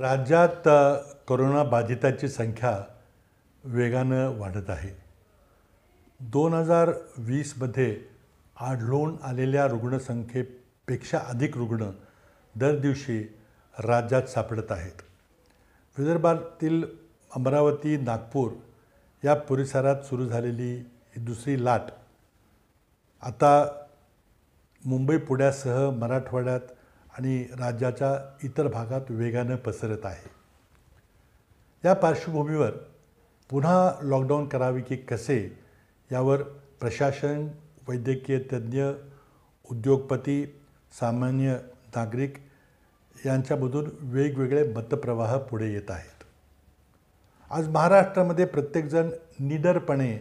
राज्यात कोरोना बाधितांची संख्या वेगानं वाढत आहे दोन हजार वीसमध्ये आढळून आलेल्या रुग्णसंख्येपेक्षा अधिक रुग्ण दर दिवशी राज्यात सापडत आहेत विदर्भातील अमरावती नागपूर या परिसरात सुरू झालेली दुसरी लाट आता मुंबई पुण्यासह मराठवाड्यात आणि राज्याच्या इतर भागात वेगानं पसरत आहे या पार्श्वभूमीवर पुन्हा लॉकडाऊन करावे की कसे यावर प्रशासन वैद्यकीय तज्ज्ञ उद्योगपती सामान्य नागरिक यांच्यामधून वेगवेगळे मतप्रवाह पुढे येत आहेत आज महाराष्ट्रामध्ये प्रत्येकजण निडरपणे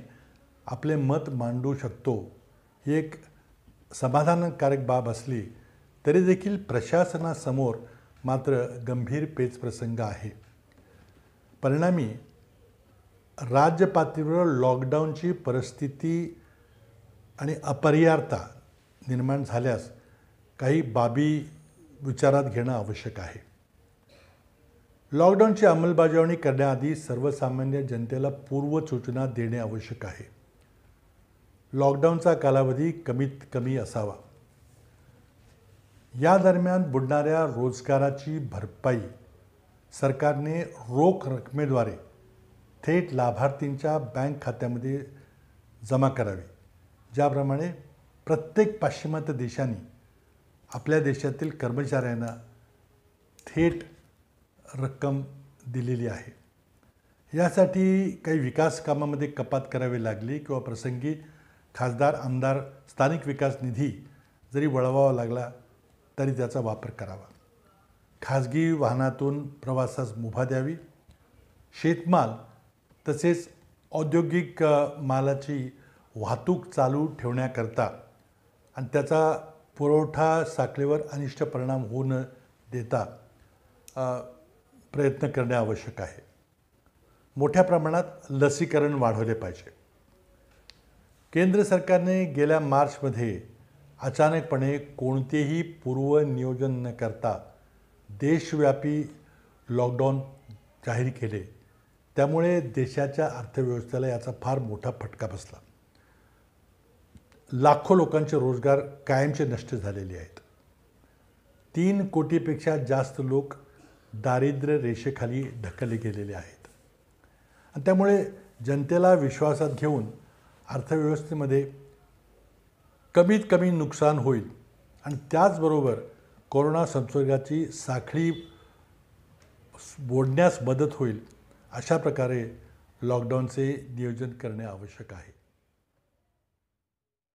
आपले मत मांडू शकतो ही एक समाधानकारक बाब असली तरी देखील प्रशासनासमोर मात्र गंभीर पेचप्रसंग आहे परिणामी राज्य पातळीवर लॉकडाऊनची परिस्थिती आणि अपरिहार्यता निर्माण झाल्यास काही बाबी विचारात घेणं आवश्यक आहे लॉकडाऊनची अंमलबजावणी करण्याआधी सर्वसामान्य जनतेला पूर्व सूचना देणे आवश्यक आहे लॉकडाऊनचा कालावधी कमीत कमी असावा या दरम्यान बुडणाऱ्या रोजगाराची भरपाई सरकारने रोख रकमेद्वारे थेट लाभार्थींच्या बँक खात्यामध्ये जमा करावी ज्याप्रमाणे प्रत्येक पाश्चिमात्य देशांनी आपल्या देशातील कर्मचाऱ्यांना थेट रक्कम दिलेली आहे यासाठी काही विकास कामामध्ये कपात करावी लागली किंवा प्रसंगी खासदार आमदार स्थानिक विकास निधी जरी वळवावा लागला तरी त्याचा वापर करावा खाजगी वाहनातून प्रवासास मुभा द्यावी शेतमाल तसेच औद्योगिक मालाची वाहतूक चालू ठेवण्याकरता आणि त्याचा पुरवठा साखळीवर अनिष्ट परिणाम होऊ न देता प्रयत्न करणे आवश्यक आहे मोठ्या प्रमाणात लसीकरण वाढवले पाहिजे केंद्र सरकारने गेल्या मार्चमध्ये अचानकपणे कोणतेही पूर्वनियोजन न करता देशव्यापी लॉकडाऊन जाहीर केले त्यामुळे देशाच्या अर्थव्यवस्थेला याचा फार मोठा फटका बसला लाखो लोकांचे रोजगार कायमचे नष्ट झालेले आहेत तीन कोटीपेक्षा जास्त लोक दारिद्र्य रेषेखाली ढकलले गेलेले आहेत आणि त्यामुळे जनतेला विश्वासात घेऊन अर्थव्यवस्थेमध्ये कमीत कमी नुकसान होईल आणि त्याचबरोबर कोरोना संसर्गाची साखळी बोडण्यास मदत होईल अशा प्रकारे लॉकडाऊनचे नियोजन करणे आवश्यक आहे